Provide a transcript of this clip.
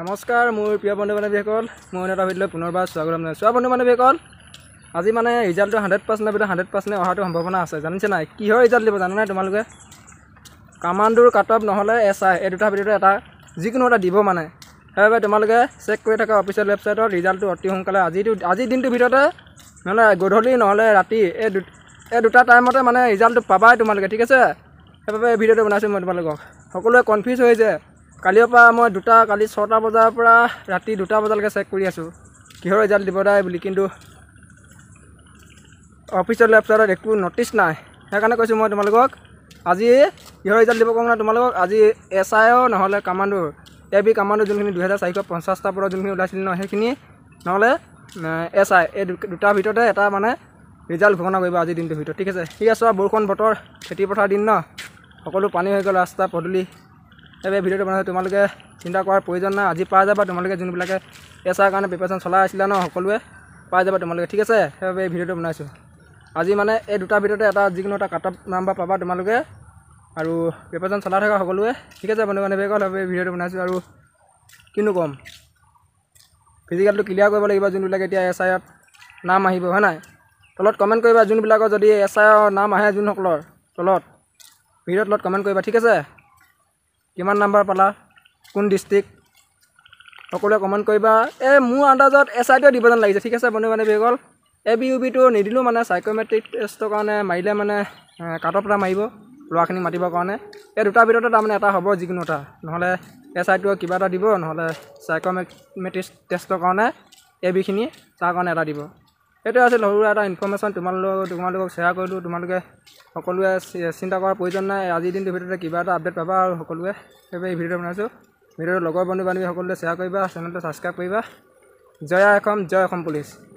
নমস্কাৰ মোৰ প্ৰিয় বন্ধু বান্ধৱীসকল মই এটা ভিডিঅ'লৈ পুনৰবাৰ স্বাগতম জনাইছোঁ চোৱা বন্ধু বান্ধৱীসকল আজি মানে ৰিজাল্টটো হাণ্ড্ৰেড পাৰ্চেণ্ট ভিতৰত হাণ্ড্ৰেড পাৰ্চেণ্ট অহাটো সম্ভাৱনা আছে জানিছে নাই কিহৰ ৰিজাল্ট দিব জানে নাই তোমালোকে কামাণ্ডোৰ কাট অফ নহ'লে এছ আই এই দুটা ভিডিঅ'তে এটা যিকোনো এটা দিব মানে সেইবাবে তোমালোকে চেক কৰি থকা অফিচিয়েল ৱেবছাইটত ৰিজাল্টটো অতি সোনকালে আজিটো আজিৰ দিনটোৰ ভিতৰতে নহ'লে গধূলি নহ'লে ৰাতি এই দু এই দুটা টাইমতে মানে ৰিজাল্টটো পাবাই তোমালোকে ঠিক আছে সেইবাবে এই ভিডিঅ'টো বনাইছোঁ মই তোমালোকক সকলোৱে কনফিউজ হৈছে কালিৰ পৰা মই দুটা কালি ছটা বজাৰ পৰা ৰাতি দুটা বজালৈকে চেক কৰি আছোঁ কিহৰ ৰিজাল্ট দিব দাই বুলি কিন্তু অফিচৰ ৱেবছাইটত একো ন'টিচ নাই সেইকাৰণে কৈছোঁ মই তোমালোকক আজি কিহৰ ৰিজাল্ট দিব কওঁ নাই তোমালোকক আজি এছ আই অ' নহ'লে কামাণ্ডোৰ এ বি কামাণ্ডো যোনখিনি দুহেজাৰ চাৰিশ পঞ্চাছটাৰ পৰা যোনখিনি ওলাইছিল ন সেইখিনি নহ'লে এছ আই এই দুটাৰ ভিতৰতে এটা মানে ৰিজাল্ট ঘোষণা কৰিব আজি দিনটোৰ ভিতৰত ঠিক আছে ঠিক আছে বৰষুণ বতৰ খেতি পথাৰ দিন ন সকলো পানী হৈ গ'ল ৰাস্তা পদূলি এই ভিডিওটো বনাইছোঁ তোমালোকে চিন্তা কৰাৰ প্ৰয়োজন নাই আজি পাই যাবা তোমালোকে যোনবিলাকে এছাৰ কাৰণে প্ৰিপেৰেশ্যন চলাই আছিলা ন সকলোৱে পাই যাবা তোমালোকে ঠিক আছে সেইবাবে এই ভিডিঅ'টো বনাইছোঁ আজি মানে এই দুটা ভিডিঅ'তে এটা যিকোনো এটা কাটআপ নাম্বাৰ পাবা তোমালোকে আৰু প্ৰিপেৰেশ্যন চলাই থকা সকলোৱে ঠিক আছে বন্ধু বান্ধৱী সেইবাবে এই ভিডিঅ'টো বনাইছোঁ আৰু কিনো ক'ম ফিজিকেলটো ক্লিয়াৰ কৰিব লাগিব যোনবিলাকে এতিয়া এছ আইত নাম আহিব হয় নাই তলত কমেণ্ট কৰিবা যোনবিলাকৰ যদি এছ আই আইৰ নাম আহে যোনসকলৰ তলত ভিডিঅ'ৰ তলত কমেণ্ট কৰিবা ঠিক আছে কিমান নাম্বাৰ পালা কোন ডিষ্ট্ৰিক্ট সকলোৱে কমেণ্ট কৰিবা এই মোৰ আন্দাজত এছ আই টিও দিব যেন লাগিছে ঠিক আছে বন্ধু বান্ধৱী হ'ল এ বি ইউ বিটো নিদিলোঁ মানে চাইকমেট্ৰিক টেষ্টৰ কাৰণে মাৰিলে মানে কাটৰ পৰা মাৰিব ল'ৰাখিনিক মাতিবৰ কাৰণে এই দুটাৰ ভিতৰতে তাৰমানে এটা হ'ব যিকোনো এটা নহ'লে এছ আই টিও কিবা এটা দিব নহ'লে চাইকমেট্ৰিক টেষ্টৰ কাৰণে এ বিখিনি তাৰ কাৰণে এটা দিব এইটো আছিল সৰু এটা ইনফৰ্মেশ্যন তোমালোক তোমালোকক শ্বেয়াৰ কৰিলোঁ তোমালোকে সকলোৱে চিন্তা কৰাৰ প্ৰয়োজন নাই আজিৰ দিনটো ভিডিঅ'তে কিবা এটা আপডেট পাবা আৰু সকলোৱে সেইবাবে এই ভিডিঅ'টো বনাইছোঁ ভিডিঅ'টো লগৰ বন্ধু বান্ধৱীসকলোৱে শ্বেয়াৰ কৰিবা চেনেলটো ছাবস্ক্ৰাইব কৰিবা জয় অসম জয় অসম পুলিচ